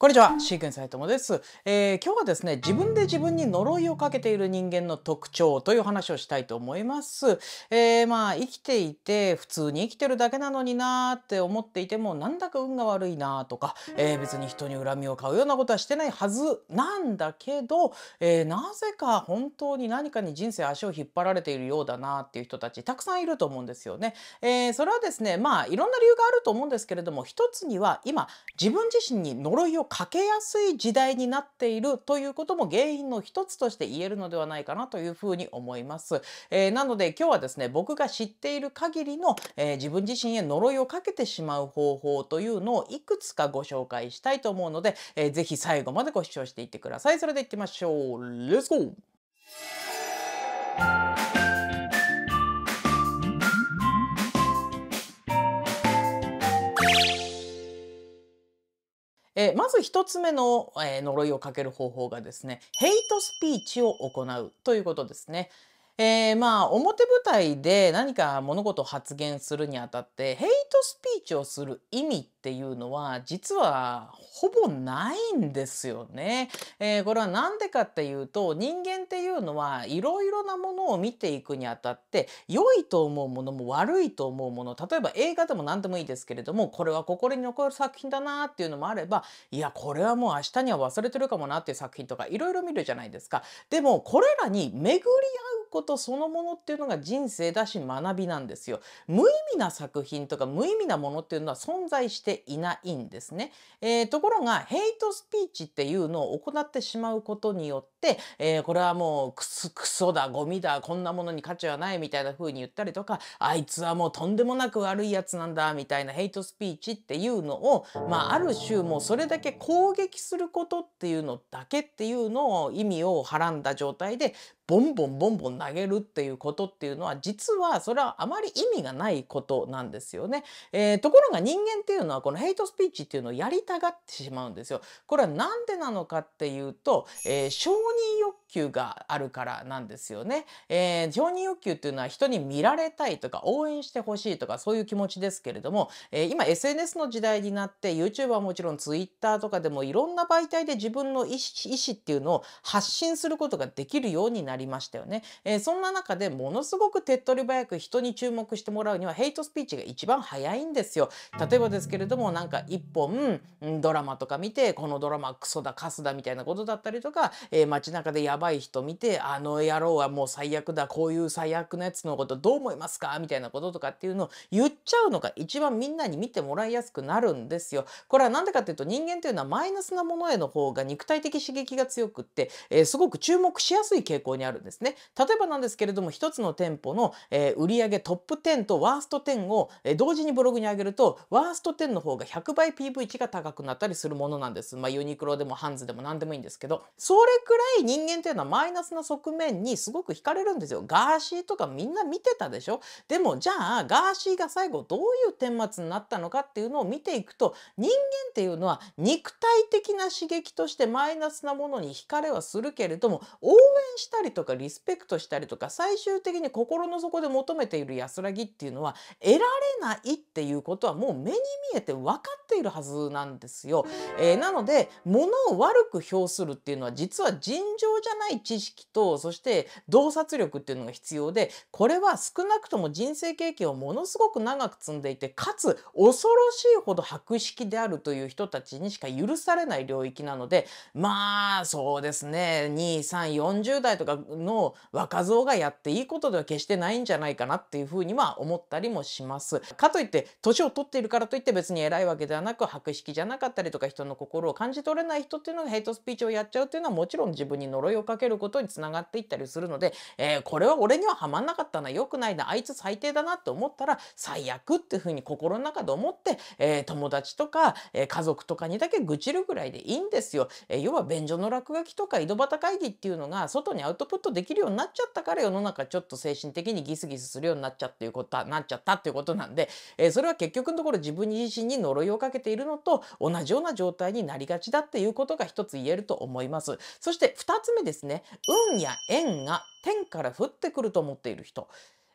こんにちは、シーケン斉友です、えー、今日はですね、自分で自分に呪いをかけている人間の特徴という話をしたいと思います。えー、まあ、生きていて、普通に生きてるだけなのになーって思っていても、なんだか運が悪いなーとか、えー、別に人に恨みを買うようなことはしてないはずなんだけど、えなぜか本当に何かに人生足を引っ張られているようだなーっていう人たち、たくさんいると思うんですよね。えそれはですね、まあ、いろんな理由があると思うんですけれども、一つには今、自分自身に呪いをかけやすい時代になっているということも原因の一つとして言えるのではないかなというふうに思います。えー、なので今日はですね僕が知っている限りの、えー、自分自身へ呪いをかけてしまう方法というのをいくつかご紹介したいと思うので、えー、ぜひ最後までご視聴していってください。それでいきましょう。レッツゴーえー、まず1つ目の、えー、呪いをかける方法がですねヘイトスピーチを行うということですね。えー、まあ表舞台で何か物事を発言するにあたってヘイトスピーチをする意味っていうのは実はほぼないんですよね。えー、これは何でかっていうと人間っていうのはいろいろなものを見ていくにあたって良いと思うものも悪いと思うもの例えば映画でも何でもいいですけれどもこれは心に残る作品だなっていうのもあればいやこれはもう明日には忘れてるかもなっていう作品とかいろいろ見るじゃないですか。でもこれらに巡り合うことそのものっていうのが人生だし学びなんですよ。無意味な作品とか無意味なものっていうのは存在していないんですね。えー、ところがヘイトスピーチっていうのを行ってしまうことによって、えー、これはもうクソクソだゴミだこんなものに価値はないみたいな風に言ったりとかあいつはもうとんでもなく悪いやつなんだみたいなヘイトスピーチっていうのを、まあ、ある種もうそれだけ攻撃することっていうのだけっていうのを意味をはらんだ状態でボンボンボンボン投げるっていうことっていうのは実はそれはあまり意味がないことなんですよね。えー、ところが人間っていうのはこのヘイトスピーチっていうのをやりたがってしまうんですよ。これは何でなのかっていうと、えー、承認欲求があるからなんですよね。えー、承認欲求っていうのは人に見られたいとか応援してほしいとかそういう気持ちですけれども、えー、今 SNS の時代になって YouTube はもちろん Twitter とかでもいろんな媒体で自分の意思っていうのを発信することができるようになりましたよね。えー、そんな中でものすごく手っ取り早く人に注目してもらうにはヘイトスピーチが一番早いんですよ。例えばですけれどもなんか一本ドラマとか見てこのドラマクソだカスだみたいなことだったりとか、えー、街中でややばい人見てあの野郎はもう最悪だこういう最悪なやつのことどう思いますかみたいなこととかっていうのを言っちゃうのが一番みんなに見てもらいやすくなるんですよ。これは何でかっていうと人間というのはマイナスなものへの方が肉体的刺激が強くって、えー、すごく注目しやすい傾向にあるんですね。例えばなんですけれども一つの店舗の、えー、売上トップ10とワースト10を、えー、同時にブログに上げるとワースト10の方が100倍 PV 値が高くなったりするものなんです。まあユニクロでもハンズでも何でもいいんですけどそれくらい人間というのはマイナスな側面にすごく惹かれるんですよ。ガーシーとかみんな見てたでしょでもじゃあガーシーが最後どういう顛末になったのかっていうのを見ていくと人間っていうのは肉体的な刺激としてマイナスなものに惹かれはするけれども応援したりとかリスペクトしたりとか最終的に心の底で求めている安らぎっていうのは得られないっていうことはもう目に見えて分かっているはずなんですよ。えー、なので物を悪く評するっていうのは実は尋常じゃない知識とそして洞察力っていうのが必要でこれは少なくとも人生経験をものすごく長く積んでいてかつ恐ろしいほど博識であるという人たちにしか許されない領域なのでまあそうですね2340代とかの若造がやっていいことでは決してないんじゃないかなっていうふうには思ったりもします。かといって年を取っているからといって別に偉いわけではなく博識じゃなかったりとか人の心を感じ取れない人っていうのがヘイトスピーチをやっちゃうっていうのはもちろん自分に呪いをかけることにつながっていったりするので、えー、これは俺にははまんなかったな良くないなあいつ最低だなって思ったら最悪っていうふうに心の中で思って、えー、友達とか、えー、家族とかにだけ愚痴るぐらいでいいんですよ。え要は便所の落書きとか井戸端会議っていうのが外にアウトプットできるようになっちゃったから世の中ちょっと精神的にギスギスするようになっちゃっていうことなっちゃったっていうことなんでで、えー、それは結局のところ自分自身に呪いをかけているのと同じような状態になりがちだっていうことが一つ言えると思います。そして2つ目ですね運や縁が天から降ってくると思っている人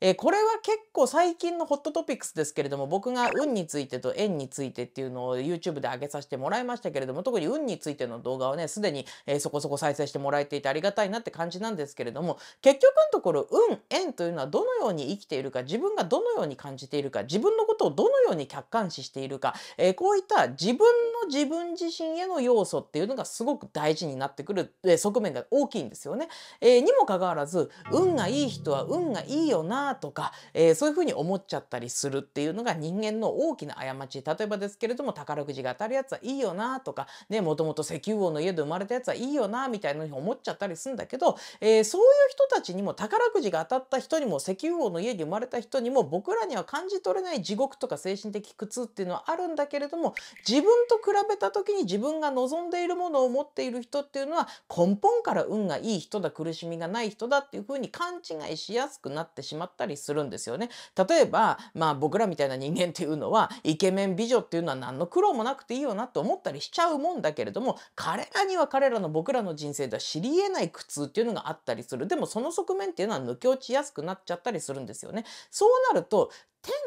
えー、これは結構最近のホットトピックスですけれども僕が運についてと縁についてっていうのを YouTube で上げさせてもらいましたけれども特に運についての動画はねすでに、えー、そこそこ再生してもらえていてありがたいなって感じなんですけれども結局のところ運縁というのはどのように生きているか自分がどのように感じているか自分のことをどのように客観視しているか、えー、こういった自分の自分自身への要素っていうのがすごく大事になってくる側面が大きいんですよね。えー、にもかかわらず運がいい人は運がいいよなとか、えー、そういうふうに思っちゃったりするっていうのが人間の大きな過ち例えばですけれども宝くじが当たるやつはいいよなとかねもともと石油王の家で生まれたやつはいいよなみたいなのに思っちゃったりするんだけど、えー、そういう人たちにも宝くじが当たった人にも石油王の家に生まれた人にも僕らには感じ取れない地獄とか精神的苦痛っていうのはあるんだけれども自分と比べた時に自分が望んでいるものを持っている人っていうのは根本から運がいい人だ苦しみがない人だっていうふうに勘違いしやすくなってしまったりするんですよね。例えば、まあ、僕らみたいな人間っていうのはイケメン美女っていうのは何の苦労もなくていいよなと思ったりしちゃうもんだけれども彼らには彼らの僕らの人生では知りえない苦痛っていうのがあったりするでもその側面っていうのは抜け落ちやすくなっちゃったりするんですよね。そうなると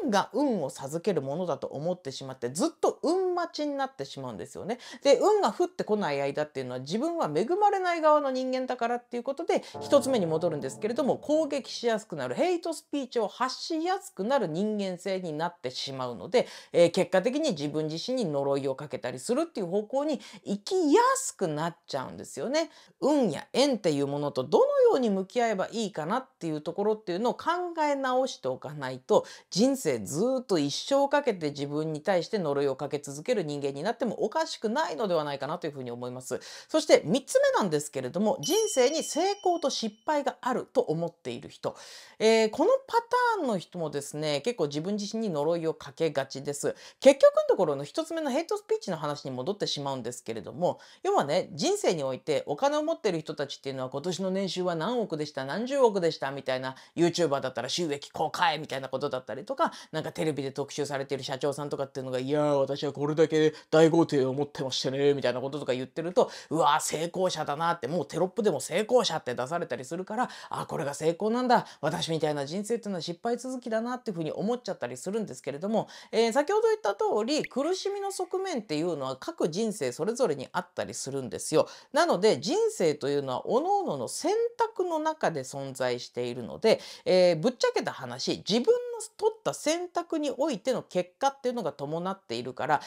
天が運を授けるものだと思ってしまってずっと運待ちになってしまうんですよね。で運が降ってこない間っていうのは自分は恵まれない側の人間だからっていうことで一つ目に戻るんですけれども攻撃しやすくなるヘイトスピーチを発しやすくなる人間性になってしまうので、えー、結果的に自分自身に呪いをかけたりするっていう方向に行きやすくなっちゃうんですよね。運や縁っていうものとどのように向き合えばいいかなっていうところっていうのを考え直しておかないと自人生ずっと一生かけて自分に対して呪いをかけ続ける人間になってもおかしくないのではないかなというふうに思います。そして3つ目なんですけれども人生に成功と失敗があると思っている人、えー、このパターンの人もですね結構自分自身に呪いをかけがちです。結局のところの1つ目のヘイトスピーチの話に戻ってしまうんですけれども要はね人生においてお金を持ってる人たちっていうのは今年の年収は何億でした何十億でしたみたいな YouTuber だったら収益公開みたいなことだったりととか、なんかテレビで特集されてる社長さんとかっていうのが、いやー、私はこれだけ大豪邸を持ってましてね、みたいなこととか言ってると、うわー、成功者だなって、もうテロップでも成功者って出されたりするから、あ、これが成功なんだ、私みたいな人生っていうのは失敗続きだなっていうふうに思っちゃったりするんですけれども、えー、先ほど言った通り、苦しみの側面っていうのは各人生それぞれにあったりするんですよ。なので、人生というのは、各々の選択の中で存在しているので、えー、ぶっちゃけた話、自分取った選択においての結果っていうのが伴っているから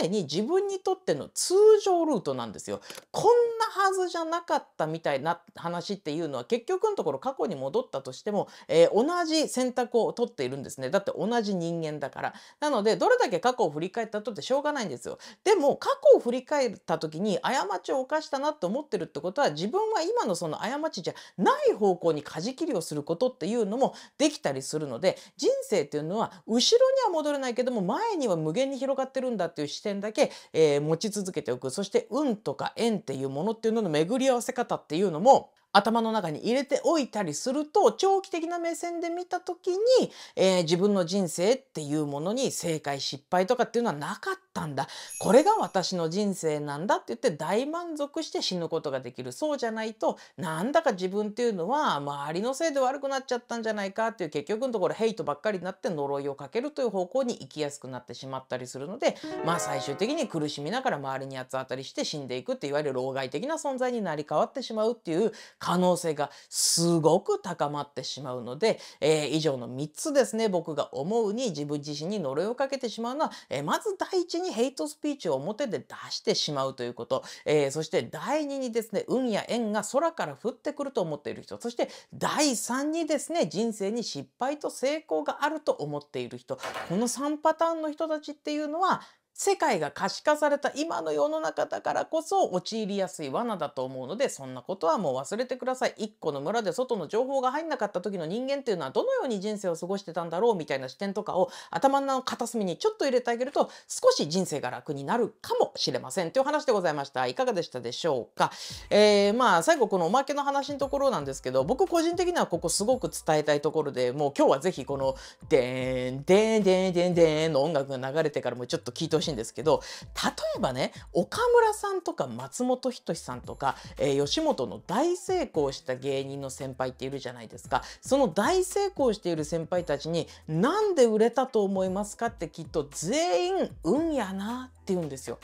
常に自分にとっての通常ルートなんですよ。こんなはずじゃなかったみたいな話っていうのは結局のところ過去に戻ったとしても、えー、同じ選択を取っているんですね。だって同じ人間だから。なのでどれだけ過去を振り返ったとってしょうがないんですよ。でも過去を振り返った時に過ちを犯したなって思ってるってことは自分は今のその過ちじゃない方向に舵切りをすることっていうのもできたりするので人生っていうのは後ろには戻れないけども前には無限に広がってるんだっていう視点だけ、えー、持ち続けておくそして運とか縁っていうものっていうのの巡り合わせ方っていうのも頭の中に入れておいたりすると長期的な目線で見た時に、えー、自分の人生っていうものに正解失敗とかっていうのはなかったんだこれが私の人生なんだって言って大満足して死ぬことができるそうじゃないとなんだか自分っていうのは周りのせいで悪くなっちゃったんじゃないかっていう結局のところヘイトばっかりになって呪いをかけるという方向に行きやすくなってしまったりするのでまあ最終的に苦しみながら周りに八つ当たりして死んでいくっていわゆる老害的な存在になり変わってしまうっていう可能性がすごく高まってしまうので、えー、以上の3つですね僕が思うに自分自身に呪いをかけてしまうのは、えー、まず第一にヘイトスピーチを表で出してしまうということ、えー、そして第2にですね運や縁が空から降ってくると思っている人そして第3にですね人生に失敗と成功があると思っている人この3パターンの人たちっていうのは世界が可視化された今の世の中だからこそ陥りやすい罠だと思うのでそんなことはもう忘れてください一個の村で外の情報が入んなかった時の人間っていうのはどのように人生を過ごしてたんだろうみたいな視点とかを頭の片隅にちょっと入れてあげると少し人生が楽になるかもしれませんという話でございましたいかがでしたでしょうか、えー、まあ最後このおまけの話のところなんですけど僕個人的にはここすごく伝えたいところでもう今日はぜひこの「でーんでーんでーんでーんでーん」の音楽が流れてからもちょっと聞いてほしいしいんですけど例えばね岡村さんとか松本人志さんとか、えー、吉本の大成功した芸人の先輩っているじゃないですかその大成功している先輩たちに「なんで売れたと思いますか?」ってきっと全員「運やな」って言うんですよ。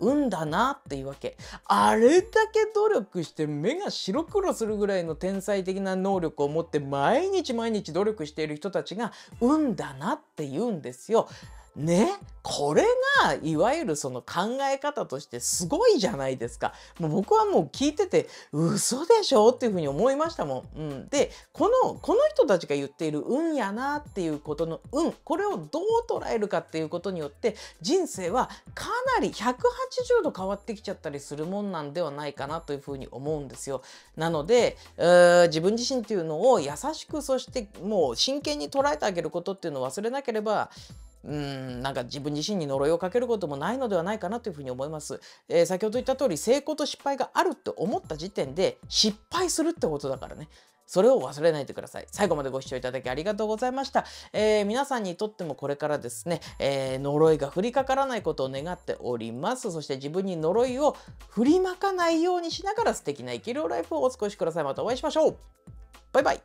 運だなっていうわけあれだけ努力して目が白黒するぐらいの天才的な能力を持って毎日毎日努力している人たちが運だなって言うんですよ。ねこれがいわゆるその考え方としてすごいじゃないですか。もう僕はもう聞いてて嘘でしょっていうふうに思いましたもん。うん、でこのこの人たちが言っている運やなっていうことの運これをどう捉えるかっていうことによって人生はかなり180度変わってきちゃったりするもんなんではないかなというふうに思うんですよ。なので自分自身っていうのを優しくそしてもう真剣に捉えてあげることっていうのを忘れなければうんなんか自分自身に呪いをかけることもないのではないかなというふうに思います。えー、先ほど言った通り成功と失敗があるって思った時点で失敗するってことだからね。それを忘れないでください。最後までご視聴いただきありがとうございました。えー、皆さんにとってもこれからですね、えー、呪いが降りかからないことを願っております。そして自分に呪いを振りまかないようにしながら素敵な生きるライフをお過ごしください。またお会いしましょう。バイバイ。